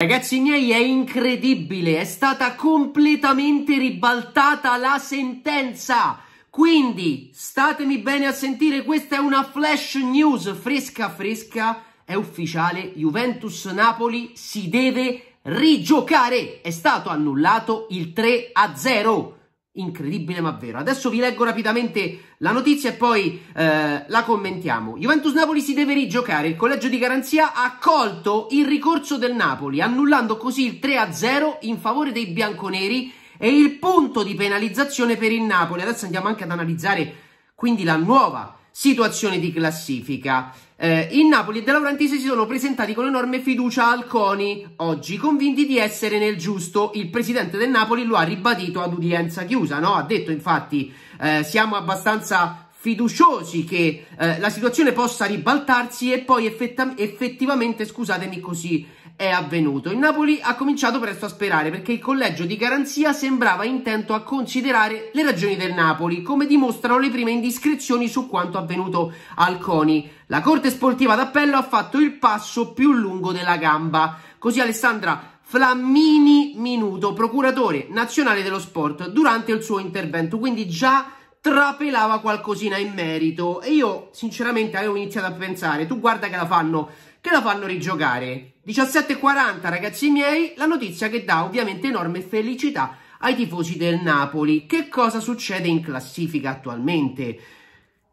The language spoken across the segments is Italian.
Ragazzi miei è incredibile, è stata completamente ribaltata la sentenza, quindi statemi bene a sentire, questa è una flash news fresca fresca, è ufficiale, Juventus-Napoli si deve rigiocare, è stato annullato il 3-0. Incredibile ma vero. Adesso vi leggo rapidamente la notizia e poi eh, la commentiamo. Juventus Napoli si deve rigiocare. Il collegio di garanzia ha accolto il ricorso del Napoli, annullando così il 3-0 in favore dei bianconeri e il punto di penalizzazione per il Napoli. Adesso andiamo anche ad analizzare quindi la nuova situazione di classifica. Eh, in Napoli e De Laurentiis si sono presentati con enorme fiducia al CONI oggi, convinti di essere nel giusto. Il presidente del Napoli lo ha ribadito ad udienza chiusa, no? ha detto infatti eh, siamo abbastanza fiduciosi che eh, la situazione possa ribaltarsi e poi effettivamente, scusatemi così, è avvenuto. Il Napoli ha cominciato presto a sperare perché il collegio di garanzia sembrava intento a considerare le ragioni del Napoli, come dimostrano le prime indiscrezioni su quanto avvenuto al CONI. La Corte Sportiva d'Appello ha fatto il passo più lungo della gamba. Così Alessandra Flammini Minuto, procuratore nazionale dello sport, durante il suo intervento, quindi già trapelava qualcosina in merito e io sinceramente avevo iniziato a pensare, tu guarda che la fanno, che la fanno rigiocare. 17.40 ragazzi miei, la notizia che dà ovviamente enorme felicità ai tifosi del Napoli. Che cosa succede in classifica attualmente?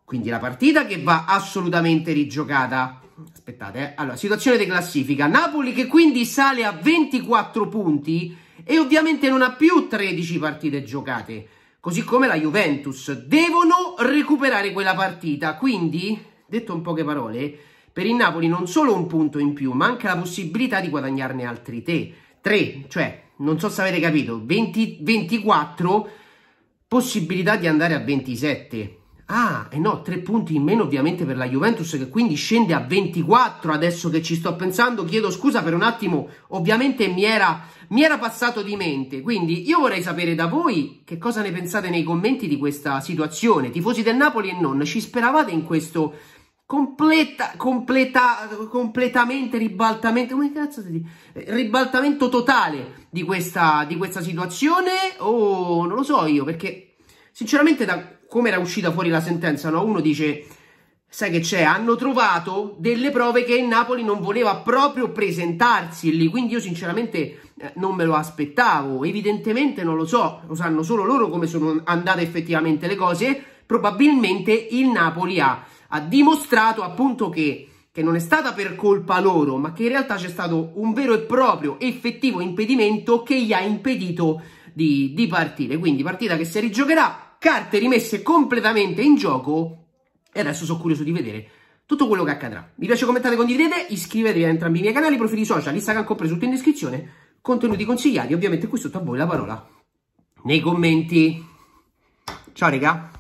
Quindi la partita che va assolutamente rigiocata. Aspettate, eh. allora, situazione di classifica. Napoli che quindi sale a 24 punti e ovviamente non ha più 13 partite giocate così come la Juventus, devono recuperare quella partita. Quindi, detto in poche parole, per il Napoli non solo un punto in più, ma anche la possibilità di guadagnarne altri tre. Tre, cioè, non so se avete capito, 20, 24 possibilità di andare a 27. Ah, e no, tre punti in meno ovviamente per la Juventus che quindi scende a 24 adesso che ci sto pensando. Chiedo scusa per un attimo, ovviamente mi era, mi era passato di mente. Quindi io vorrei sapere da voi che cosa ne pensate nei commenti di questa situazione. Tifosi del Napoli e non, ci speravate in questo completa, completa, completamente ribaltamento, come cazzo si dice? Ribaltamento totale di questa, di questa situazione o non lo so io perché sinceramente da come era uscita fuori la sentenza 1 no? dice sai che c'è hanno trovato delle prove che il Napoli non voleva proprio presentarsi lì quindi io sinceramente eh, non me lo aspettavo evidentemente non lo so lo sanno solo loro come sono andate effettivamente le cose probabilmente il Napoli ha, ha dimostrato appunto che che non è stata per colpa loro, ma che in realtà c'è stato un vero e proprio effettivo impedimento che gli ha impedito di, di partire. Quindi partita che si rigiocherà carte rimesse completamente in gioco e adesso sono curioso di vedere tutto quello che accadrà. Vi piace, commentate, condividete, iscrivetevi a entrambi i miei canali, profili social, Instagram compreso tutto in descrizione, contenuti consigliati, ovviamente qui sotto a voi la parola nei commenti. Ciao raga!